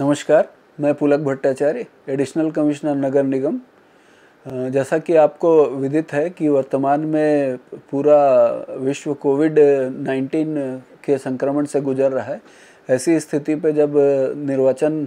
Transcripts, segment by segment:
नमस्कार मैं Pulak Bhattacharya additional commissioner नगर निगम जैसा कि आपको विदित है कि वर्तमान में पूरा विश्व कोविड 19 के संक्रमण से गुजर रहा है ऐसी स्थिति पर जब निर्वाचन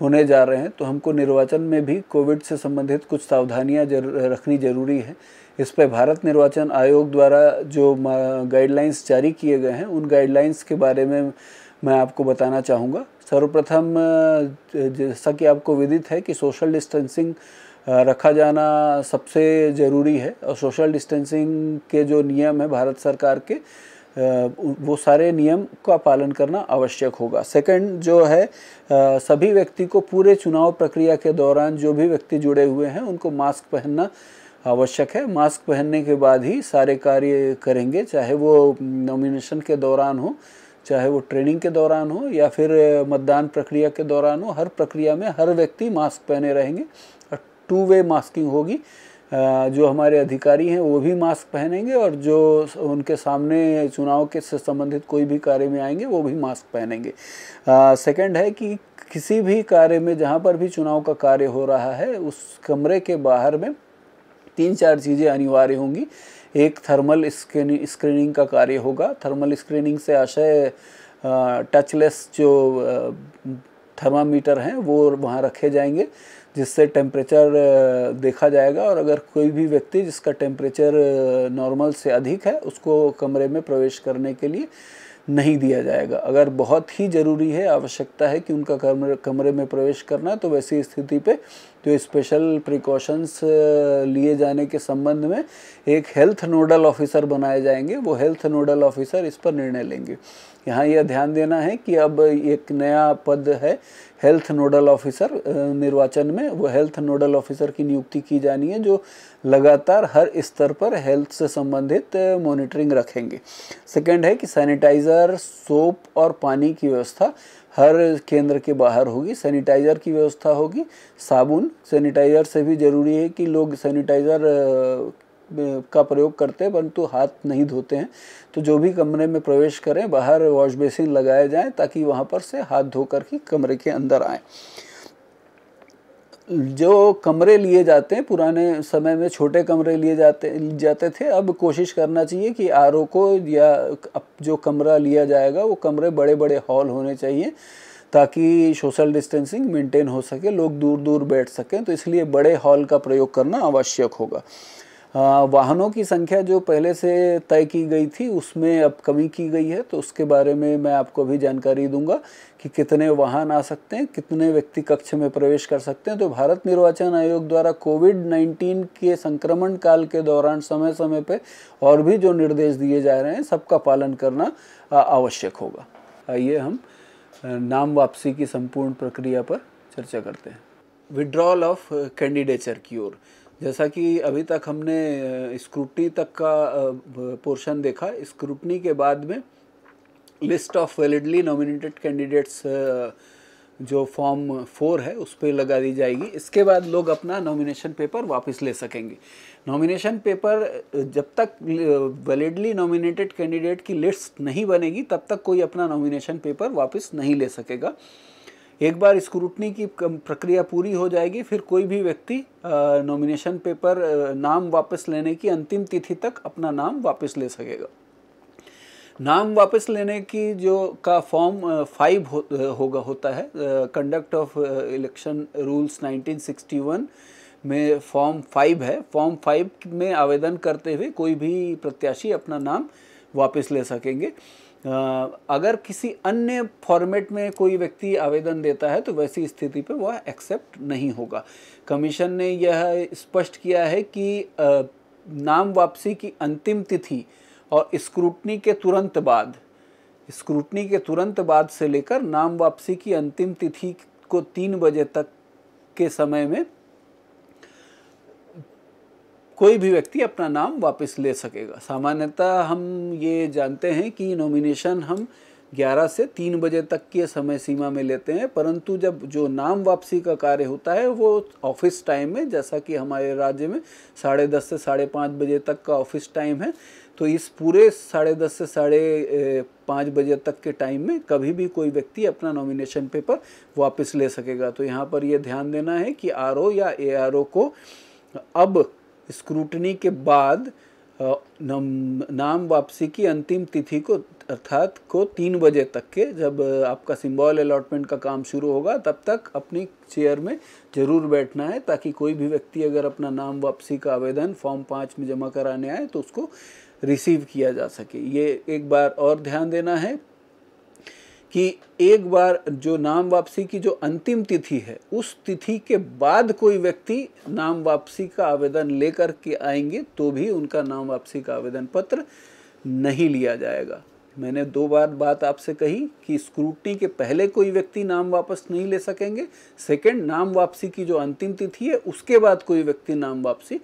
होने जा रहे हैं तो हमको निर्वाचन में भी कोविड से संबंधित कुछ सावधानियां जर, रखनी जरूरी है इस पर भारत निर्वाचन आयोग द्वारा जो गाइडलाइंस जारी किए गए हैं उन गाइडलाइंस के बारे में मैं आपको बताना चाहूँगा सर्वप्रथम जैसा कि आपको विदित है कि सोशल डिस्टेंसिंग रखा जाना सबसे ज़रूरी है और सोशल डिस्टेंसिंग के जो नियम है भारत सरकार के वो सारे नियम का पालन करना आवश्यक होगा सेकंड जो है सभी व्यक्ति को पूरे चुनाव प्रक्रिया के दौरान जो भी व्यक्ति जुड़े हुए हैं उनको मास्क पहनना आवश्यक है मास्क पहनने के बाद ही सारे कार्य करेंगे चाहे वो नॉमिनेशन के दौरान हो चाहे वो ट्रेनिंग के दौरान हो या फिर मतदान प्रक्रिया के दौरान हो हर प्रक्रिया में हर व्यक्ति मास्क पहने रहेंगे और टू वे मास्किंग होगी जो हमारे अधिकारी हैं वो भी मास्क पहनेंगे और जो उनके सामने चुनाव के से संबंधित कोई भी कार्य में आएंगे वो भी मास्क पहनेंगे सेकंड है कि किसी भी कार्य में जहाँ पर भी चुनाव का कार्य हो रहा है उस कमरे के बाहर में तीन चार चीज़ें अनिवार्य होंगी एक थर्मल स्क्रीनिंग स्क्रीनिंग का कार्य होगा थर्मल स्क्रीनिंग से आशय टचलेस जो थर्मामीटर हैं वो वहाँ रखे जाएंगे जिससे टेम्परेचर देखा जाएगा और अगर कोई भी व्यक्ति जिसका टेम्परेचर नॉर्मल से अधिक है उसको कमरे में प्रवेश करने के लिए नहीं दिया जाएगा अगर बहुत ही ज़रूरी है आवश्यकता है कि उनका कमरे कमरे में प्रवेश करना तो वैसी स्थिति पे जो स्पेशल प्रिकॉशंस uh, लिए जाने के संबंध में एक हेल्थ नोडल ऑफिसर बनाए जाएंगे वो हेल्थ नोडल ऑफिसर इस पर निर्णय लेंगे यहाँ यह ध्यान देना है कि अब एक नया पद है हेल्थ नोडल ऑफिसर निर्वाचन में वो हेल्थ नोडल ऑफिसर की नियुक्ति की जानी है जो लगातार हर स्तर पर हेल्थ से संबंधित मॉनिटरिंग uh, रखेंगे सेकंड है कि सैनिटाइज़र सोप और पानी की व्यवस्था हर केंद्र के बाहर होगी सैनिटाइज़र की व्यवस्था होगी साबुन सैनिटाइज़र से भी ज़रूरी है कि लोग सैनिटाइज़र का प्रयोग करते हैं परंतु हाथ नहीं धोते हैं तो जो भी कमरे में प्रवेश करें बाहर वॉश बेसिन लगाए जाएं ताकि वहां पर से हाथ धोकर ही कमरे के अंदर आएँ जो कमरे लिए जाते हैं पुराने समय में छोटे कमरे लिए जाते जाते थे अब कोशिश करना चाहिए कि आर को या जो कमरा लिया जाएगा वो कमरे बड़े बड़े हॉल होने चाहिए ताकि सोशल डिस्टेंसिंग मेंटेन हो सके लोग दूर दूर बैठ सकें तो इसलिए बड़े हॉल का प्रयोग करना आवश्यक होगा वाहनों की संख्या जो पहले से तय की गई थी उसमें अब कमी की गई है तो उसके बारे में मैं आपको भी जानकारी दूंगा कि कितने वाहन आ सकते हैं कितने व्यक्ति कक्ष में प्रवेश कर सकते हैं तो भारत निर्वाचन आयोग द्वारा कोविड 19 के संक्रमण काल के दौरान समय समय पर और भी जो निर्देश दिए जा रहे हैं सबका पालन करना आवश्यक होगा आइए हम नाम वापसी की संपूर्ण प्रक्रिया पर चर्चा करते हैं विड्रॉल ऑफ कैंडिडेचर की ओर जैसा कि अभी तक हमने स्क्रूटनी तक का पोर्शन देखा स्क्रूटनी के बाद में list of validly nominated candidates जो फॉर्म फोर है उस पर लगा दी जाएगी इसके बाद लोग अपना नॉमिनेशन पेपर वापस ले सकेंगे नॉमिनेशन पेपर जब तक वैलिडली नॉमिनेटेड कैंडिडेट की लिस्ट नहीं बनेगी तब तक कोई अपना नॉमिनेशन पेपर वापस नहीं ले सकेगा एक बार स्क्रूटनी की प्रक्रिया पूरी हो जाएगी फिर कोई भी व्यक्ति नॉमिनेशन uh, पेपर uh, नाम वापस लेने की अंतिम तिथि तक अपना नाम वापस ले सकेगा नाम वापस लेने की जो का फॉर्म फाइव हो, होगा होता है कंडक्ट ऑफ इलेक्शन रूल्स 1961 में फॉर्म फाइव है फॉर्म फाइव में आवेदन करते हुए कोई भी प्रत्याशी अपना नाम वापस ले सकेंगे आ, अगर किसी अन्य फॉर्मेट में कोई व्यक्ति आवेदन देता है तो वैसी स्थिति पर वह एक्सेप्ट नहीं होगा कमीशन ने यह स्पष्ट किया है कि आ, नाम वापसी की अंतिम तिथि और स्क्रूटनी के तुरंत बाद स्क्रूटनी के तुरंत बाद से लेकर नाम वापसी की अंतिम तिथि को तीन बजे तक के समय में कोई भी व्यक्ति अपना नाम वापस ले सकेगा सामान्यतः हम ये जानते हैं कि नॉमिनेशन हम 11 से 3 बजे तक के समय सीमा में लेते हैं परंतु जब जो नाम वापसी का कार्य होता है वो ऑफिस टाइम में जैसा कि हमारे राज्य में साढ़े दस से साढ़े पाँच बजे तक का ऑफिस टाइम है तो इस पूरे साढ़े दस से साढ़े पाँच बजे तक के टाइम में कभी भी कोई व्यक्ति अपना नॉमिनेशन पेपर वापस ले सकेगा तो यहाँ पर यह ध्यान देना है कि आर या ए को अब स्क्रूटनी के बाद नाम वापसी की अंतिम तिथि को अर्थात को तीन बजे तक के जब आपका सिम्बॉल अलॉटमेंट का काम शुरू होगा तब तक अपनी चेयर में ज़रूर बैठना है ताकि कोई भी व्यक्ति अगर अपना नाम वापसी का आवेदन फॉर्म पाँच में जमा कराने आए तो उसको रिसीव किया जा सके ये एक बार और ध्यान देना है कि एक बार जो नाम वापसी की जो अंतिम तिथि है उस तिथि के बाद कोई व्यक्ति नाम वापसी का आवेदन लेकर के आएंगे तो भी उनका नाम वापसी का आवेदन पत्र नहीं लिया जाएगा मैंने दो बार बात आपसे कही कि स्क्रूटनी के पहले कोई व्यक्ति नाम वापस नहीं ले सकेंगे सेकंड नाम वापसी की जो अंतिम तिथि है उसके बाद कोई व्यक्ति नाम वापसी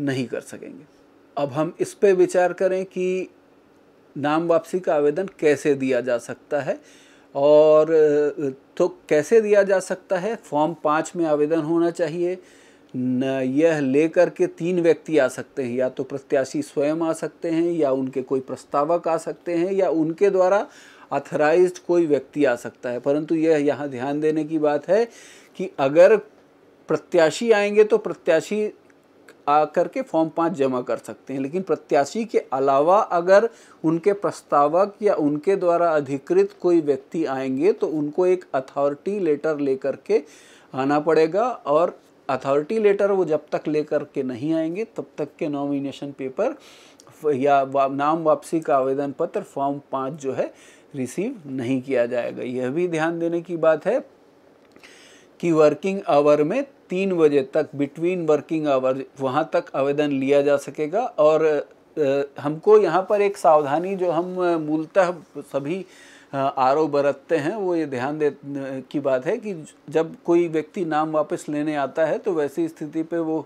नहीं कर सकेंगे अब हम इस पे विचार करें कि नाम वापसी का आवेदन कैसे दिया जा सकता है और तो कैसे दिया जा सकता है फॉर्म पाँच में आवेदन होना चाहिए न यह लेकर के तीन व्यक्ति आ सकते हैं या तो प्रत्याशी स्वयं आ सकते हैं या उनके कोई प्रस्तावक आ सकते हैं या उनके द्वारा अथराइज कोई व्यक्ति आ सकता है परंतु यह यहाँ ध्यान देने की बात है कि अगर प्रत्याशी आएंगे तो प्रत्याशी आकर के फॉर्म पाँच जमा कर सकते हैं लेकिन प्रत्याशी के अलावा अगर उनके प्रस्तावक या उनके द्वारा अधिकृत कोई व्यक्ति आएंगे तो उनको एक अथॉरिटी लेटर लेकर के आना पड़ेगा और अथॉरिटी लेटर वो जब तक लेकर के नहीं आएंगे तब तक के नॉमिनेशन पेपर या वा, नाम वापसी का आवेदन पत्र फॉर्म पाँच जो है रिसीव नहीं किया जाएगा यह भी ध्यान देने की बात है कि वर्किंग आवर में तीन बजे तक बिटवीन वर्किंग आवर वहाँ तक आवेदन लिया जा सकेगा और हमको यहाँ पर एक सावधानी जो हम मूलतः सभी आरओ बरतते हैं वो ये ध्यान दे की बात है कि जब कोई व्यक्ति नाम वापस लेने आता है तो वैसी स्थिति पे वो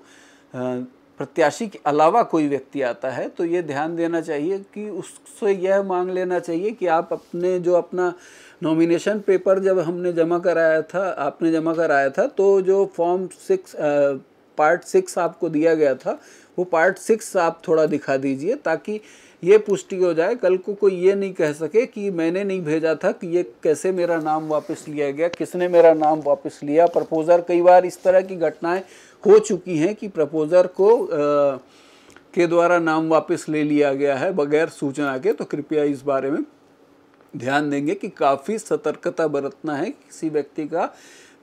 प्रत्याशी के अलावा कोई व्यक्ति आता है तो ये ध्यान देना चाहिए कि उससे यह मांग लेना चाहिए कि आप अपने जो अपना नॉमिनेशन पेपर जब हमने जमा कराया था आपने जमा कराया था तो जो फॉर्म सिक्स पार्ट सिक्स आपको दिया गया था वो पार्ट सिक्स आप थोड़ा दिखा दीजिए ताकि ये पुष्टि हो जाए कल को कोई ये नहीं कह सके कि मैंने नहीं भेजा था कि ये कैसे मेरा नाम वापस लिया गया किसने मेरा नाम वापस लिया प्रपोज़र कई बार इस तरह की घटनाएं हो चुकी हैं कि प्रपोज़र को आ, के द्वारा नाम वापस ले लिया गया है बगैर सूचना के तो कृपया इस बारे में ध्यान देंगे कि काफ़ी सतर्कता बरतना है किसी व्यक्ति का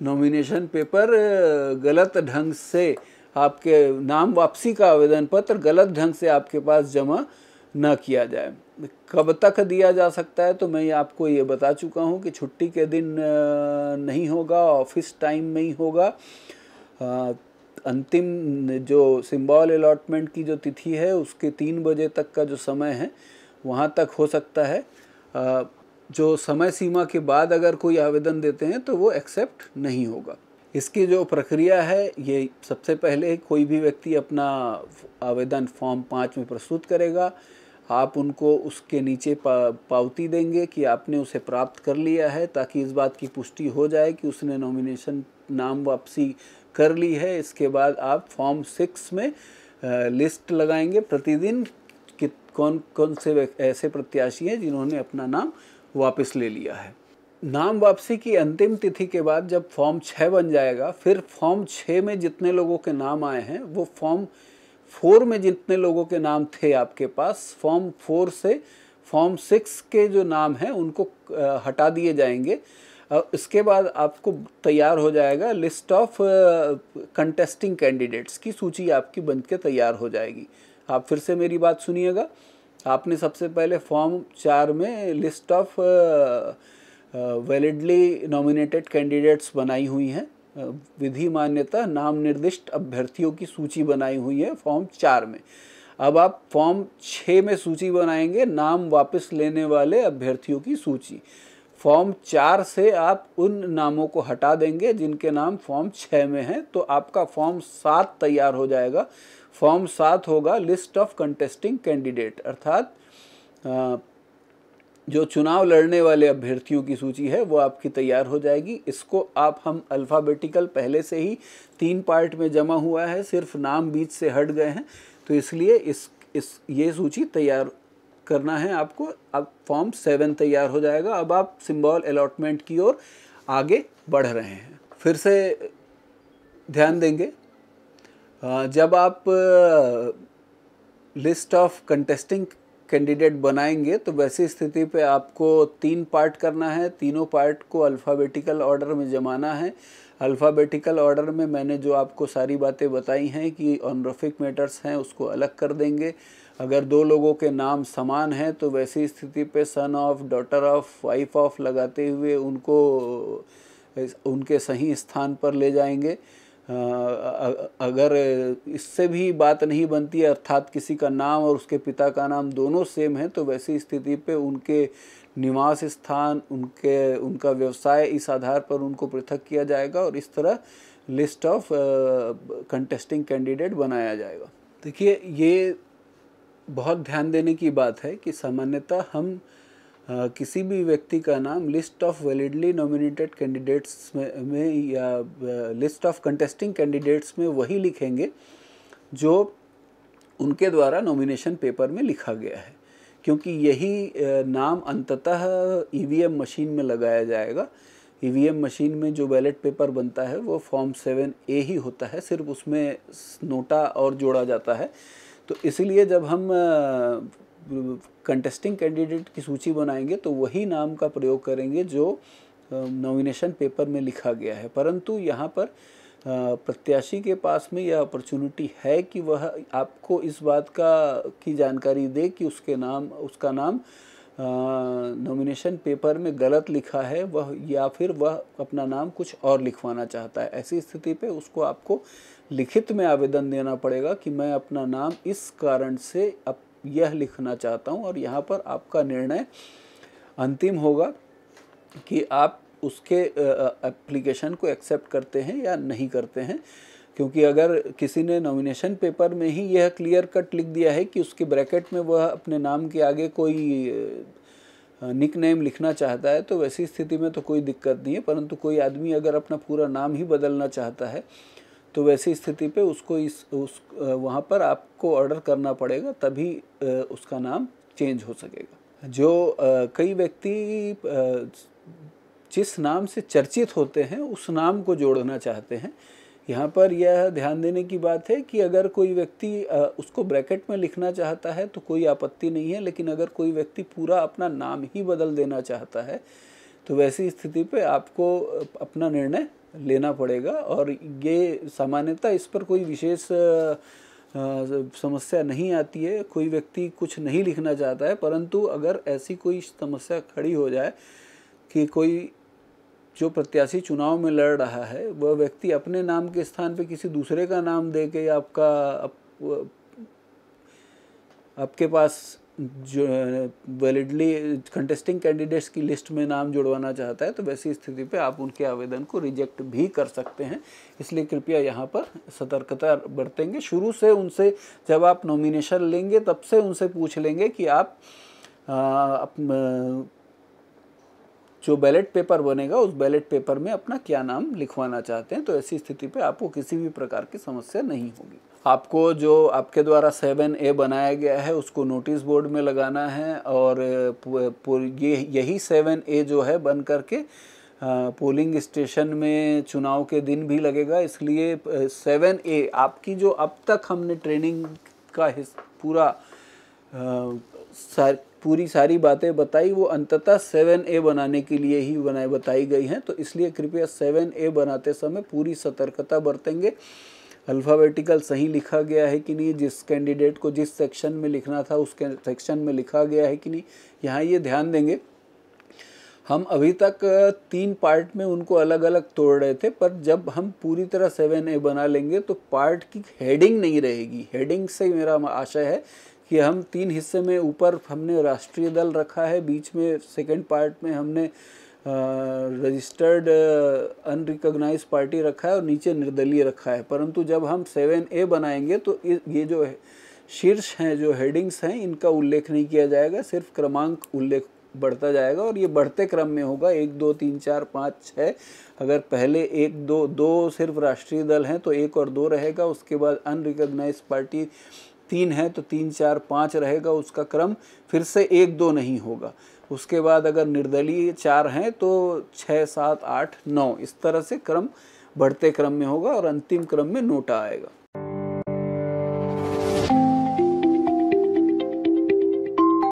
नॉमिनेशन पेपर गलत ढंग से आपके नाम वापसी का आवेदन पत्र गलत ढंग से आपके पास जमा न किया जाए कब तक दिया जा सकता है तो मैं आपको ये बता चुका हूँ कि छुट्टी के दिन नहीं होगा ऑफिस टाइम में ही होगा अंतिम जो सिम्बॉल अलॉटमेंट की जो तिथि है उसके तीन बजे तक का जो समय है वहाँ तक हो सकता है जो समय सीमा के बाद अगर कोई आवेदन देते हैं तो वो एक्सेप्ट नहीं होगा इसकी जो प्रक्रिया है ये सबसे पहले कोई भी व्यक्ति अपना आवेदन फॉर्म पाँच में प्रस्तुत करेगा आप उनको उसके नीचे पावती देंगे कि आपने उसे प्राप्त कर लिया है ताकि इस बात की पुष्टि हो जाए कि उसने नॉमिनेशन नाम वापसी कर ली है इसके बाद आप फॉर्म सिक्स में लिस्ट लगाएंगे प्रतिदिन कि कौन कौन से ऐसे प्रत्याशी हैं जिन्होंने अपना नाम वापस ले लिया है नाम वापसी की अंतिम तिथि के बाद जब फॉर्म छः बन जाएगा फिर फॉर्म छः में जितने लोगों के नाम आए हैं वो फॉर्म फोर में जितने लोगों के नाम थे आपके पास फॉर्म फोर से फॉर्म सिक्स के जो नाम हैं उनको हटा दिए जाएंगे इसके बाद आपको तैयार हो जाएगा लिस्ट ऑफ कंटेस्टिंग कैंडिडेट्स की सूची आपकी बन के तैयार हो जाएगी आप फिर से मेरी बात सुनिएगा आपने सबसे पहले फॉर्म चार में list of validly nominated candidates बनाई हुई हैं विधि मान्यता नाम निर्दिष्ट अभ्यर्थियों की सूची बनाई हुई है फॉर्म चार में अब आप फॉर्म छः में सूची बनाएंगे नाम वापस लेने वाले अभ्यर्थियों की सूची फॉर्म चार से आप उन नामों को हटा देंगे जिनके नाम फॉर्म छः में हैं तो आपका फॉर्म सात तैयार हो जाएगा फॉर्म सात होगा लिस्ट ऑफ कंटेस्टिंग कैंडिडेट अर्थात जो चुनाव लड़ने वाले अभ्यर्थियों की सूची है वो आपकी तैयार हो जाएगी इसको आप हम अल्फ़ाबेटिकल पहले से ही तीन पार्ट में जमा हुआ है सिर्फ नाम बीच से हट गए हैं तो इसलिए इस इस ये सूची तैयार करना है आपको अब फॉर्म सेवन तैयार हो जाएगा अब आप सिंबल अलॉटमेंट की ओर आगे बढ़ रहे हैं फिर से ध्यान देंगे जब आप लिस्ट ऑफ कंटेस्टिंग कैंडिडेट बनाएंगे तो वैसी स्थिति पे आपको तीन पार्ट करना है तीनों पार्ट को अल्फ़ाबेटिकल ऑर्डर में जमाना है अल्फ़ाबेटिकल ऑर्डर में मैंने जो आपको सारी बातें बताई हैं कि ऑनरफिक मैटर्स हैं उसको अलग कर देंगे अगर दो लोगों के नाम समान हैं तो वैसी स्थिति पे son of daughter of wife of लगाते हुए उनको उनके सही स्थान पर ले जाएंगे अगर इससे भी बात नहीं बनती अर्थात किसी का नाम और उसके पिता का नाम दोनों सेम है तो वैसी स्थिति पे उनके निवास स्थान उनके उनका व्यवसाय इस आधार पर उनको पृथक किया जाएगा और इस तरह लिस्ट ऑफ कंटेस्टिंग कैंडिडेट बनाया जाएगा देखिए ये बहुत ध्यान देने की बात है कि सामान्यतः हम किसी भी व्यक्ति का नाम list of validly nominated candidates में, या लिस्ट ऑफ कंटेस्टिंग कैंडिडेट्स में वही लिखेंगे जो उनके द्वारा नॉमिनेशन पेपर में लिखा गया है क्योंकि यही नाम अंततः ईवीएम e मशीन में लगाया जाएगा ईवीएम e मशीन में जो बैलेट पेपर बनता है वो फॉर्म सेवन ए ही होता है सिर्फ उसमें नोटा और जोड़ा जाता है तो इसलिए जब हम कंटेस्टिंग कैंडिडेट की सूची बनाएंगे तो वही नाम का प्रयोग करेंगे जो नॉमिनेशन पेपर में लिखा गया है परंतु यहाँ पर प्रत्याशी के पास में यह अपॉर्चुनिटी है कि वह आपको इस बात का की जानकारी दे कि उसके नाम उसका नाम नॉमिनेशन पेपर में गलत लिखा है वह या फिर वह अपना नाम कुछ और लिखवाना चाहता है ऐसी स्थिति पे उसको आपको लिखित में आवेदन देना पड़ेगा कि मैं अपना नाम इस कारण से अप यह लिखना चाहता हूँ और यहाँ पर आपका निर्णय अंतिम होगा कि आप उसके एप्लीकेशन को एक्सेप्ट करते हैं या नहीं करते हैं क्योंकि अगर किसी ने नॉमिनेशन पेपर में ही यह क्लियर कट लिख दिया है कि उसके ब्रैकेट में वह अपने नाम के आगे कोई निक नेम लिखना चाहता है तो वैसी स्थिति में तो कोई दिक्कत नहीं है परंतु कोई आदमी अगर अपना पूरा नाम ही बदलना चाहता है तो वैसी स्थिति पे उसको इस उस वहाँ पर आपको ऑर्डर करना पड़ेगा तभी उसका नाम चेंज हो सकेगा जो कई व्यक्ति जिस नाम से चर्चित होते हैं उस नाम को जोड़ना चाहते हैं यहाँ पर यह ध्यान देने की बात है कि अगर कोई व्यक्ति उसको ब्रैकेट में लिखना चाहता है तो कोई आपत्ति नहीं है लेकिन अगर कोई व्यक्ति पूरा अपना नाम ही बदल देना चाहता है तो वैसी स्थिति पे आपको अपना निर्णय लेना पड़ेगा और ये सामान्यतः इस पर कोई विशेष समस्या नहीं आती है कोई व्यक्ति कुछ नहीं लिखना चाहता है परंतु अगर ऐसी कोई समस्या खड़ी हो जाए कि कोई जो प्रत्याशी चुनाव में लड़ रहा है वह व्यक्ति अपने नाम के स्थान पे किसी दूसरे का नाम दे के आपका आप, आपके पास जो वैलिडली कंटेस्टिंग कैंडिडेट्स की लिस्ट में नाम जुड़वाना चाहता है तो वैसी स्थिति पे आप उनके आवेदन को रिजेक्ट भी कर सकते हैं इसलिए कृपया यहाँ पर सतर्कता बरतेंगे शुरू से उनसे जब आप नॉमिनेशन लेंगे तब से उनसे पूछ लेंगे कि आप आ, अप, जो बैलेट पेपर बनेगा उस बैलेट पेपर में अपना क्या नाम लिखवाना चाहते हैं तो ऐसी स्थिति पर आपको किसी भी प्रकार की समस्या नहीं होगी आपको जो आपके द्वारा सेवन ए बनाया गया है उसको नोटिस बोर्ड में लगाना है और ये यही सेवन ए जो है बन करके पोलिंग स्टेशन में चुनाव के दिन भी लगेगा इसलिए सेवन ए आपकी जो अब तक हमने ट्रेनिंग का पूरा सार, पूरी सारी बातें बताई वो अंततः सेवन ए बनाने के लिए ही बनाए बताई गई हैं तो इसलिए कृपया सेवन ए बनाते समय पूरी सतर्कता बरतेंगे अल्फ़ाबेटिकल सही लिखा गया है कि नहीं जिस कैंडिडेट को जिस सेक्शन में लिखना था उस सेक्शन में लिखा गया है कि नहीं यहाँ ये ध्यान देंगे हम अभी तक तीन पार्ट में उनको अलग अलग तोड़ रहे थे पर जब हम पूरी तरह सेवन ए बना लेंगे तो पार्ट की हेडिंग नहीं रहेगी हेडिंग से मेरा आशय है कि हम तीन हिस्से में ऊपर हमने राष्ट्रीय दल रखा है बीच में सेकेंड पार्ट में हमने रजिस्टर्ड अनरिकोगनाइज पार्टी रखा है और नीचे निर्दलीय रखा है परंतु जब हम सेवन ए बनाएंगे तो ये जो है शीर्ष हैं जो हेडिंग्स हैं इनका उल्लेख नहीं किया जाएगा सिर्फ क्रमांक उल्लेख बढ़ता जाएगा और ये बढ़ते क्रम में होगा एक दो तीन चार पाँच छः अगर पहले एक दो दो सिर्फ राष्ट्रीय दल हैं तो एक और दो रहेगा उसके बाद अनरिकोगनाइज पार्टी तीन है तो तीन चार पाँच रहेगा उसका क्रम फिर से एक दो नहीं होगा उसके बाद अगर निर्दलीय चार हैं तो छः सात आठ नौ इस तरह से क्रम बढ़ते क्रम में होगा और अंतिम क्रम में नोटा आएगा